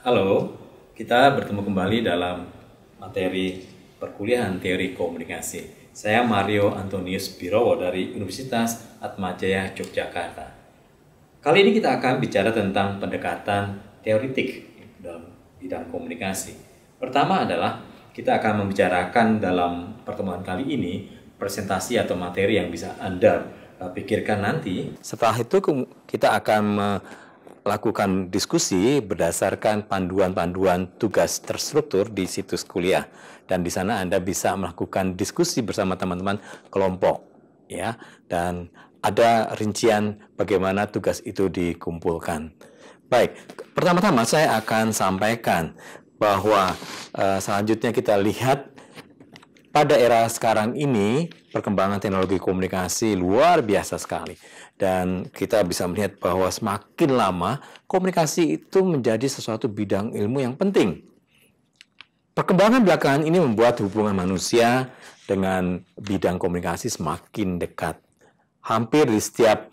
Halo, kita bertemu kembali dalam materi perkuliahan teori komunikasi. Saya Mario Antonius Birowo dari Universitas Atmajaya Yogyakarta. Kali ini kita akan bicara tentang pendekatan teoritik dalam bidang komunikasi. Pertama adalah kita akan membicarakan dalam pertemuan kali ini presentasi atau materi yang bisa Anda pikirkan nanti. Setelah itu kita akan lakukan diskusi berdasarkan panduan-panduan tugas terstruktur di situs kuliah dan di sana Anda bisa melakukan diskusi bersama teman-teman kelompok ya dan ada rincian bagaimana tugas itu dikumpulkan. Baik, pertama-tama saya akan sampaikan bahwa uh, selanjutnya kita lihat pada era sekarang ini perkembangan teknologi komunikasi luar biasa sekali dan kita bisa melihat bahwa semakin lama komunikasi itu menjadi sesuatu bidang ilmu yang penting. Perkembangan belakangan ini membuat hubungan manusia dengan bidang komunikasi semakin dekat. Hampir di setiap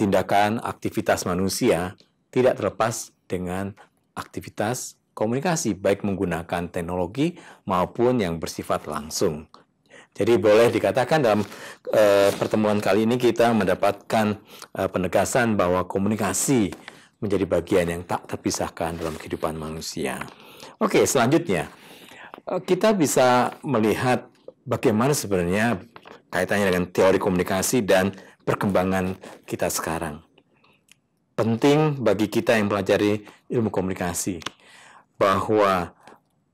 tindakan aktivitas manusia tidak terlepas dengan aktivitas komunikasi baik menggunakan teknologi maupun yang bersifat langsung. Jadi boleh dikatakan dalam e, pertemuan kali ini kita mendapatkan e, penegasan bahwa komunikasi menjadi bagian yang tak terpisahkan dalam kehidupan manusia. Oke, selanjutnya e, kita bisa melihat bagaimana sebenarnya kaitannya dengan teori komunikasi dan perkembangan kita sekarang. Penting bagi kita yang pelajari ilmu komunikasi bahwa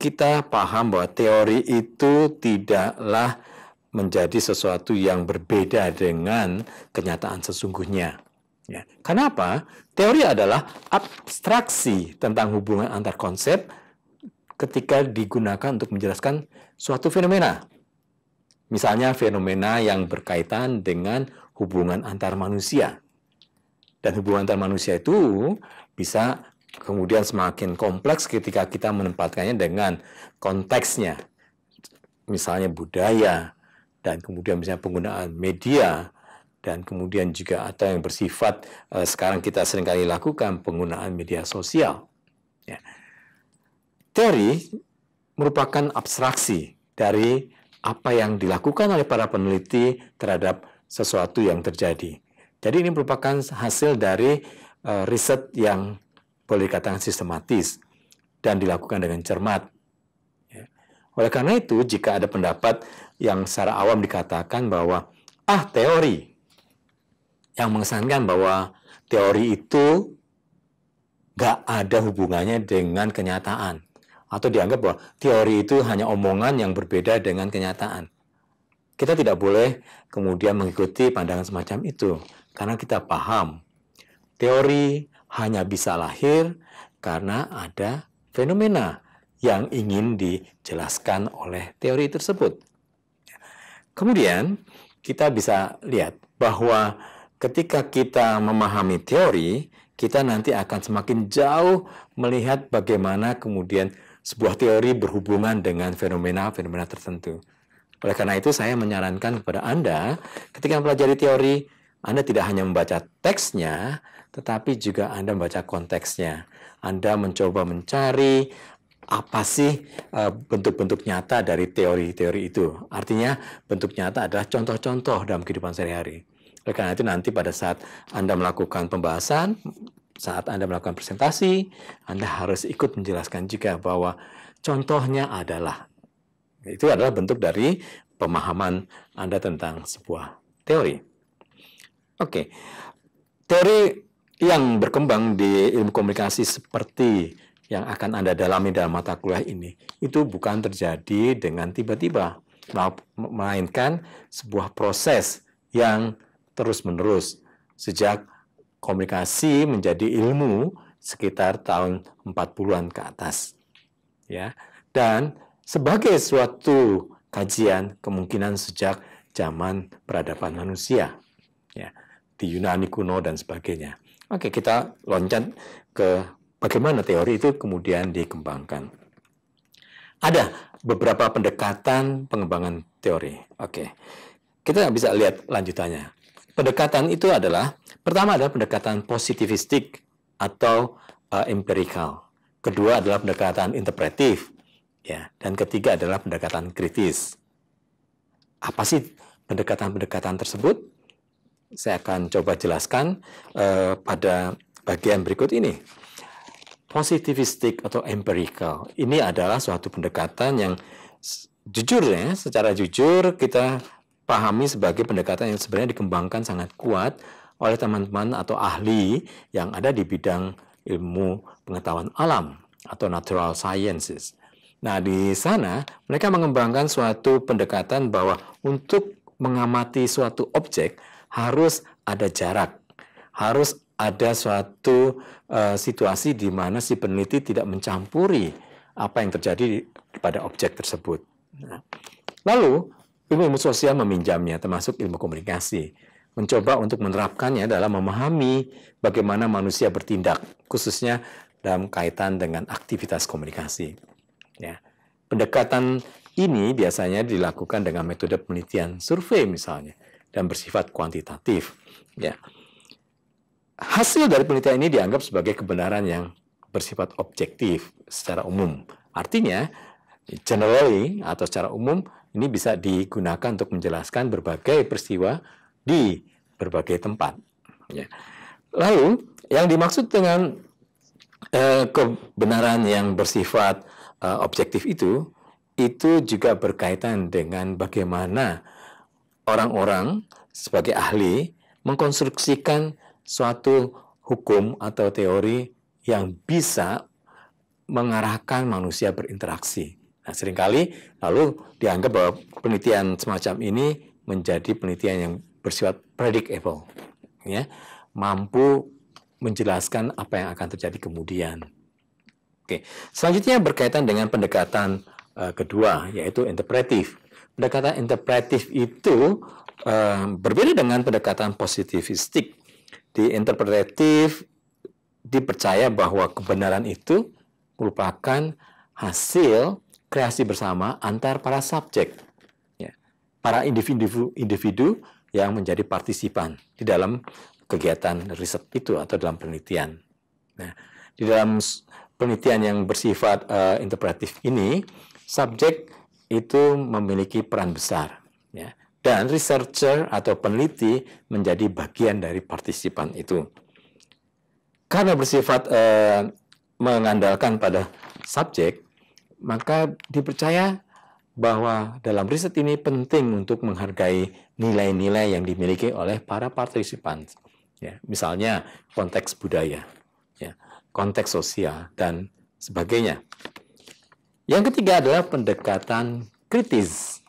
kita paham bahwa teori itu tidaklah menjadi sesuatu yang berbeda dengan kenyataan sesungguhnya. Ya. Kenapa? Teori adalah abstraksi tentang hubungan antar konsep ketika digunakan untuk menjelaskan suatu fenomena. Misalnya fenomena yang berkaitan dengan hubungan antar manusia. Dan hubungan antar manusia itu bisa kemudian semakin kompleks ketika kita menempatkannya dengan konteksnya. Misalnya budaya, dan kemudian misalnya penggunaan media dan kemudian juga atau yang bersifat eh, sekarang kita seringkali lakukan penggunaan media sosial. Ya. Teori merupakan abstraksi dari apa yang dilakukan oleh para peneliti terhadap sesuatu yang terjadi. Jadi ini merupakan hasil dari uh, riset yang boleh dikatakan sistematis dan dilakukan dengan cermat oleh karena itu, jika ada pendapat yang secara awam dikatakan bahwa ah teori yang mengesankan bahwa teori itu gak ada hubungannya dengan kenyataan atau dianggap bahwa teori itu hanya omongan yang berbeda dengan kenyataan. Kita tidak boleh kemudian mengikuti pandangan semacam itu karena kita paham teori hanya bisa lahir karena ada fenomena yang ingin dijelaskan oleh teori tersebut. Kemudian, kita bisa lihat bahwa ketika kita memahami teori, kita nanti akan semakin jauh melihat bagaimana kemudian sebuah teori berhubungan dengan fenomena-fenomena tertentu. Oleh karena itu, saya menyarankan kepada Anda, ketika mempelajari teori, Anda tidak hanya membaca teksnya, tetapi juga Anda membaca konteksnya. Anda mencoba mencari apa sih eh, bentuk-bentuk nyata dari teori-teori itu. Artinya bentuk nyata adalah contoh-contoh dalam kehidupan sehari-hari. Oleh karena itu nanti pada saat Anda melakukan pembahasan, saat Anda melakukan presentasi, Anda harus ikut menjelaskan juga bahwa contohnya adalah itu adalah bentuk dari pemahaman Anda tentang sebuah teori. Oke. Teori yang berkembang di ilmu komunikasi seperti yang akan Anda dalami dalam mata kuliah ini itu bukan terjadi dengan tiba-tiba, melainkan sebuah proses yang terus-menerus sejak komunikasi menjadi ilmu sekitar tahun 40-an ke atas. Ya. Dan sebagai suatu kajian kemungkinan sejak zaman peradaban manusia. Ya, di Yunani kuno dan sebagainya. Oke, kita loncat ke bagaimana teori itu kemudian dikembangkan. Ada beberapa pendekatan pengembangan teori. Oke, kita bisa lihat lanjutannya. Pendekatan itu adalah pertama adalah pendekatan positivistik atau uh, eh, empirikal. Kedua adalah pendekatan interpretif, ya, dan ketiga adalah pendekatan kritis. Apa sih pendekatan-pendekatan tersebut? Saya akan coba jelaskan uh, pada bagian berikut ini positivistik atau empirical. Ini adalah suatu pendekatan yang jujur ya, secara jujur kita pahami sebagai pendekatan yang sebenarnya dikembangkan sangat kuat oleh teman-teman atau ahli yang ada di bidang ilmu pengetahuan alam atau natural sciences. Nah, di sana mereka mengembangkan suatu pendekatan bahwa untuk mengamati suatu objek harus ada jarak, harus ada suatu uh, situasi di mana si peneliti tidak mencampuri apa yang terjadi pada objek tersebut. Nah, lalu ilmu sosial meminjamnya, termasuk ilmu komunikasi, mencoba untuk menerapkannya dalam memahami bagaimana manusia bertindak, khususnya dalam kaitan dengan aktivitas komunikasi. Ya. Pendekatan ini biasanya dilakukan dengan metode penelitian survei misalnya dan bersifat kuantitatif. Ya hasil dari penelitian ini dianggap sebagai kebenaran yang bersifat objektif secara umum. Artinya, generally atau secara umum ini bisa digunakan untuk menjelaskan berbagai peristiwa di berbagai tempat. Ya. Lalu, yang dimaksud dengan eh, kebenaran yang bersifat eh, objektif itu, itu juga berkaitan dengan bagaimana orang-orang sebagai ahli mengkonstruksikan suatu hukum atau teori yang bisa mengarahkan manusia berinteraksi. Nah, seringkali lalu dianggap bahwa penelitian semacam ini menjadi penelitian yang bersifat predictable, ya, mampu menjelaskan apa yang akan terjadi kemudian. Oke, selanjutnya berkaitan dengan pendekatan uh, kedua yaitu interpretif. Pendekatan interpretif itu uh, berbeda dengan pendekatan positivistik di interpretatif dipercaya bahwa kebenaran itu merupakan hasil kreasi bersama antar para subjek, ya, para individu-individu yang menjadi partisipan di dalam kegiatan riset itu atau dalam penelitian. Nah, di dalam penelitian yang bersifat uh, interpretatif ini, subjek itu memiliki peran besar. Ya dan researcher atau peneliti menjadi bagian dari partisipan itu. Karena bersifat eh, mengandalkan pada subjek, maka dipercaya bahwa dalam riset ini penting untuk menghargai nilai-nilai yang dimiliki oleh para partisipan. Ya, misalnya konteks budaya, ya, konteks sosial, dan sebagainya. Yang ketiga adalah pendekatan kritis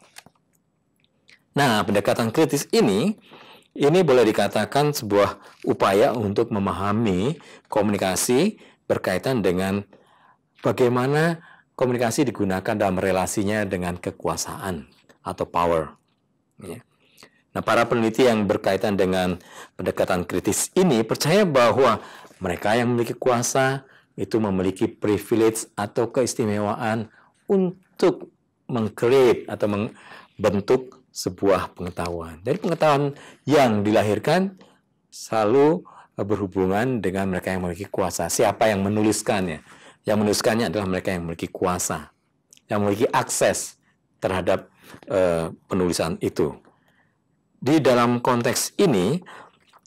Nah, pendekatan kritis ini ini boleh dikatakan sebuah upaya untuk memahami komunikasi berkaitan dengan bagaimana komunikasi digunakan dalam relasinya dengan kekuasaan atau power. Ya. Nah, para peneliti yang berkaitan dengan pendekatan kritis ini percaya bahwa mereka yang memiliki kuasa itu memiliki privilege atau keistimewaan untuk mengcreate atau membentuk sebuah pengetahuan. dari pengetahuan yang dilahirkan selalu eh, berhubungan dengan mereka yang memiliki kuasa. Siapa yang menuliskannya? Yang menuliskannya adalah mereka yang memiliki kuasa, yang memiliki akses terhadap uh, penulisan itu. Di dalam konteks ini,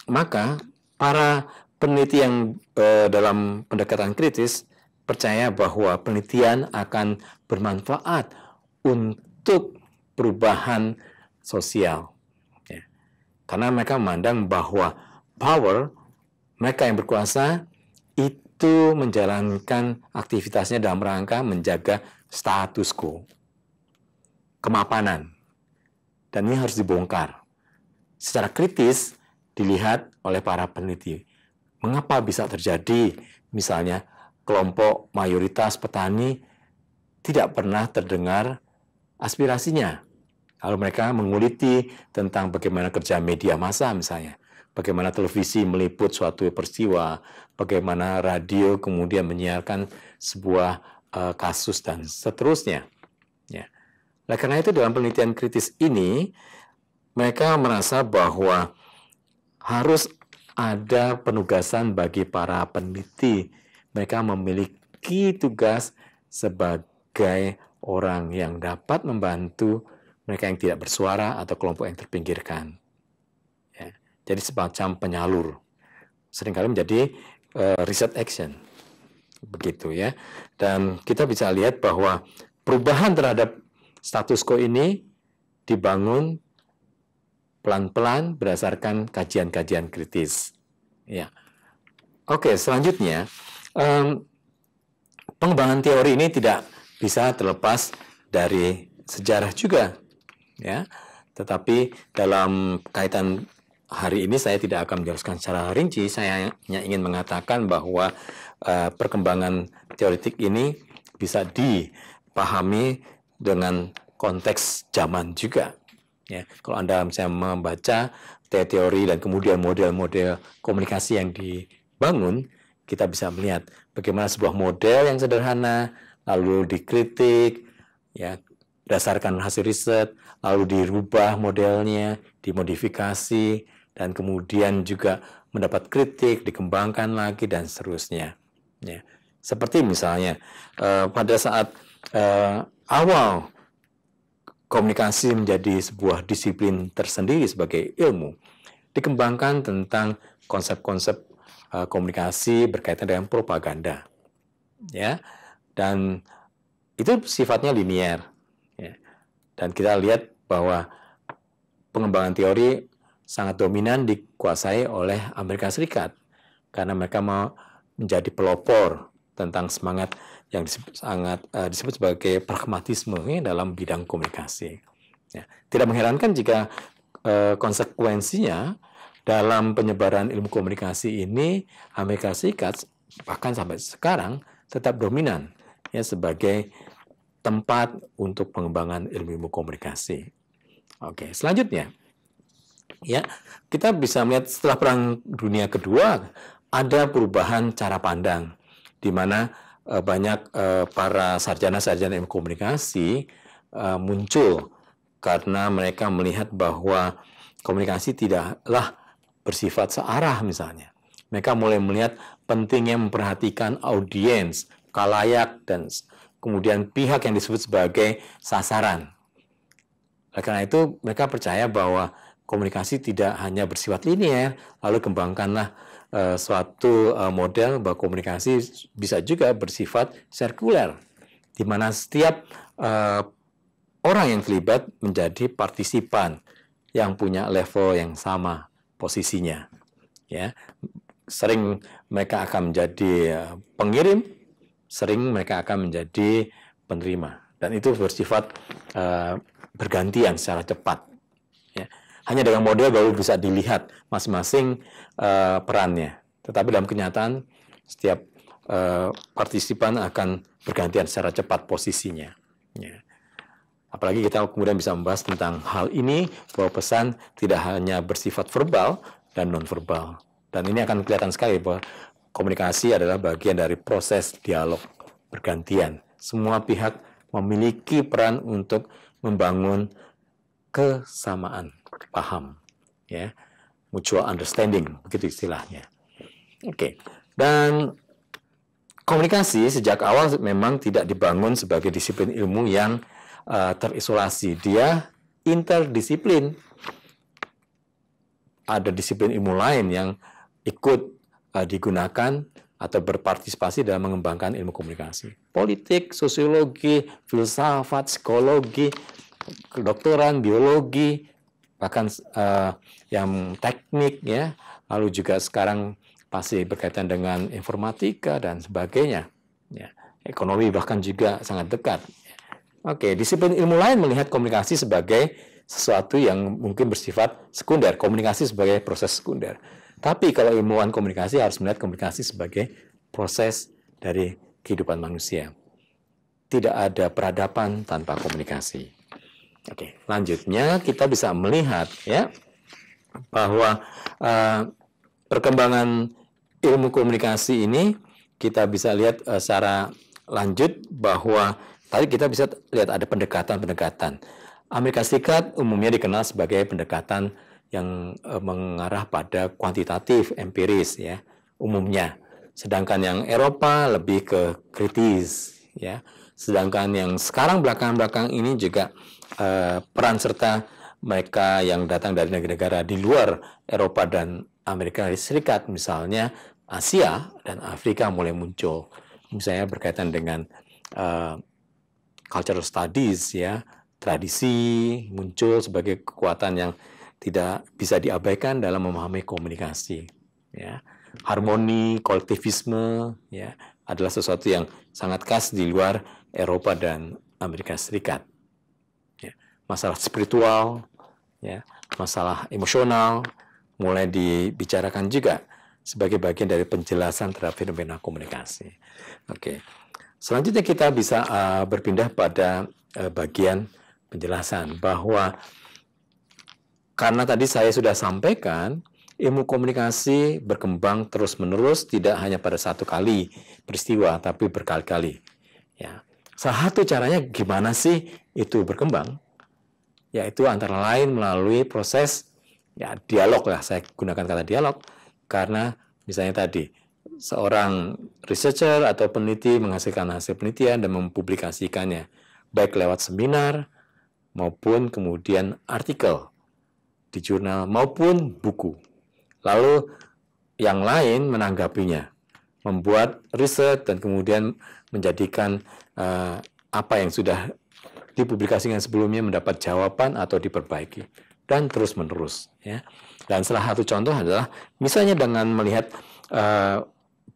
maka para peneliti yang uh, dalam pendekatan kritis percaya bahwa penelitian akan bermanfaat untuk perubahan sosial. Ya. Karena mereka memandang bahwa power, mereka yang berkuasa, itu menjalankan aktivitasnya dalam rangka menjaga status quo, kemapanan. Dan ini harus dibongkar. Secara kritis dilihat oleh para peneliti. Mengapa bisa terjadi misalnya kelompok mayoritas petani tidak pernah terdengar aspirasinya. Lalu mereka menguliti tentang bagaimana kerja media massa misalnya. Bagaimana televisi meliput suatu peristiwa, bagaimana radio kemudian menyiarkan sebuah uh, kasus dan seterusnya. Ya. Nah, karena itu dalam penelitian kritis ini mereka merasa bahwa harus ada penugasan bagi para peneliti. Mereka memiliki tugas sebagai orang yang dapat membantu mereka yang tidak bersuara atau kelompok yang terpinggirkan. Ya. Jadi semacam penyalur. Seringkali menjadi uh, reset action. Begitu ya. Dan kita bisa lihat bahwa perubahan terhadap status quo ini dibangun pelan-pelan berdasarkan kajian-kajian kritis. Ya. Oke, selanjutnya um, pengembangan teori ini tidak bisa terlepas dari sejarah juga ya. Tetapi dalam kaitan hari ini saya tidak akan menjelaskan secara rinci, saya hanya ingin mengatakan bahwa uh, perkembangan teoritik ini bisa dipahami dengan konteks zaman juga. Ya, kalau Anda misalnya membaca teori dan kemudian model-model komunikasi yang dibangun, kita bisa melihat bagaimana sebuah model yang sederhana lalu dikritik ya berdasarkan hasil riset lalu dirubah modelnya, dimodifikasi, dan kemudian juga mendapat kritik, dikembangkan lagi, dan seterusnya. Ya. Seperti misalnya, uh, pada saat uh, awal komunikasi menjadi sebuah disiplin tersendiri sebagai ilmu, dikembangkan tentang konsep-konsep uh, komunikasi berkaitan dengan propaganda. Ya, dan itu sifatnya linier. Ya. Dan kita lihat bahwa pengembangan teori sangat dominan dikuasai oleh Amerika Serikat karena mereka mau menjadi pelopor tentang semangat yang disebut, sangat uh, disebut sebagai pragmatisme ya, dalam bidang komunikasi. Ya. Tidak mengherankan jika uh, konsekuensinya dalam penyebaran ilmu komunikasi ini Amerika Serikat bahkan sampai sekarang tetap dominan ya sebagai tempat untuk pengembangan ilmu-ilmu komunikasi. Oke, selanjutnya ya, kita bisa melihat setelah Perang Dunia Kedua ada perubahan cara pandang di mana e, banyak e, para sarjana-sarjana ilmu komunikasi e, muncul karena mereka melihat bahwa komunikasi tidaklah bersifat searah misalnya. Mereka mulai melihat pentingnya memperhatikan audiens, kalayak dan kemudian pihak yang disebut sebagai sasaran. karena itu, mereka percaya bahwa komunikasi tidak hanya bersifat linier, lalu kembangkanlah uh, suatu uh, model bahwa komunikasi bisa juga bersifat sirkuler, di mana setiap uh, orang yang terlibat menjadi partisipan yang punya level yang sama posisinya. Ya, sering mereka akan menjadi pengirim sering mereka akan menjadi penerima dan itu bersifat uh, bergantian secara cepat. Ya. Hanya dengan model baru bisa dilihat masing-masing uh, perannya. Tetapi dalam kenyataan setiap uh, partisipan akan bergantian secara cepat posisinya. Ya. Apalagi kita kemudian bisa membahas tentang hal ini bahwa pesan tidak hanya bersifat verbal dan non verbal Dan ini akan kelihatan sekali bahwa komunikasi adalah bagian dari proses dialog bergantian. Semua pihak memiliki peran untuk membangun kesamaan paham, ya, mutual understanding, begitu istilahnya. Oke, okay. dan komunikasi sejak awal memang tidak dibangun sebagai disiplin ilmu yang uh, terisolasi. Dia interdisiplin. Ada disiplin ilmu lain yang ikut Eh, digunakan atau berpartisipasi dalam mengembangkan ilmu komunikasi. Politik, sosiologi, filsafat, psikologi, kedokteran, biologi, bahkan uh, yang teknik ya, lalu juga sekarang pasti berkaitan dengan informatika dan sebagainya. Ya, ekonomi bahkan juga sangat dekat. Oke, disiplin ilmu lain melihat komunikasi sebagai sesuatu yang mungkin bersifat sekunder, komunikasi sebagai proses sekunder. Tapi kalau ilmuwan komunikasi harus melihat komunikasi sebagai proses dari kehidupan manusia. Tidak ada peradaban tanpa komunikasi. Oke, lanjutnya kita bisa melihat ya bahwa uh, perkembangan ilmu komunikasi ini kita bisa lihat uh, secara lanjut bahwa tadi kita bisa lihat ada pendekatan-pendekatan. Amerika Serikat umumnya dikenal sebagai pendekatan yang eh, mengarah pada kuantitatif empiris ya umumnya. Sedangkan yang Eropa lebih ke kritis ya. Sedangkan yang sekarang belakang-belakang ini juga eh, peran serta mereka yang datang dari negara-negara di luar Eropa dan Amerika Serikat misalnya Asia dan Afrika mulai muncul misalnya berkaitan dengan uh, cultural studies ya tradisi muncul sebagai kekuatan yang tidak bisa diabaikan dalam memahami komunikasi. Ya. Harmoni, kolektivisme ya, adalah sesuatu yang sangat khas di luar Eropa dan Amerika Serikat. Ya. Masalah spiritual, ya, masalah emosional, mulai dibicarakan juga sebagai bagian dari penjelasan terhadap fenomena komunikasi. Oke, selanjutnya kita bisa uh, berpindah pada uh, bagian penjelasan bahwa karena tadi saya sudah sampaikan, ilmu komunikasi berkembang terus-menerus tidak hanya pada satu kali peristiwa, tapi berkali-kali. Ya. Salah satu caranya gimana sih itu berkembang? Yaitu antara lain melalui proses ya dialog lah, saya gunakan kata dialog, karena misalnya tadi, seorang researcher atau peneliti menghasilkan hasil penelitian dan mempublikasikannya, baik lewat seminar maupun kemudian artikel di jurnal maupun buku. Lalu yang lain menanggapinya, membuat riset dan kemudian menjadikan uh, apa yang sudah dipublikasikan sebelumnya mendapat jawaban atau diperbaiki dan terus menerus ya. Dan salah satu contoh adalah misalnya dengan melihat uh,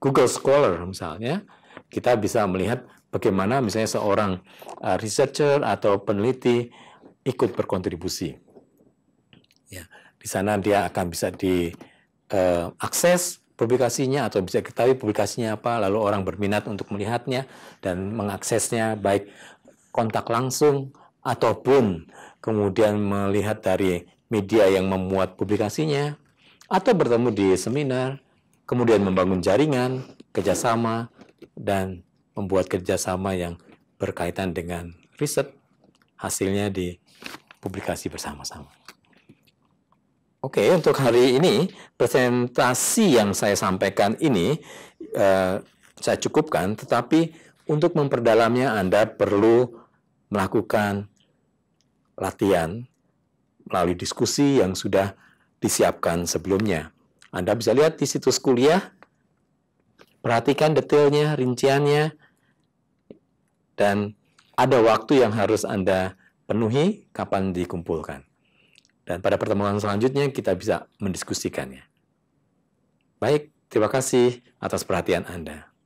Google Scholar misalnya, kita bisa melihat bagaimana misalnya seorang uh, researcher atau peneliti ikut berkontribusi Ya, di sana dia akan bisa diakses eh, uh, publikasinya atau bisa kita lihat publikasinya apa, lalu orang berminat untuk melihatnya dan mengaksesnya baik kontak langsung ataupun kemudian melihat dari media yang memuat publikasinya atau bertemu di seminar, kemudian membangun jaringan, kerjasama, dan membuat kerjasama yang berkaitan dengan riset hasilnya di publikasi bersama-sama. Oke, okay, untuk hari ini presentasi yang saya sampaikan ini eh, saya cukupkan, tetapi untuk memperdalamnya Anda perlu melakukan latihan melalui diskusi yang sudah disiapkan sebelumnya. Anda bisa lihat di situs kuliah, perhatikan detailnya, rinciannya, dan ada waktu yang harus Anda penuhi kapan dikumpulkan. Dan pada pertemuan selanjutnya kita bisa mendiskusikannya. Baik, terima kasih atas perhatian Anda.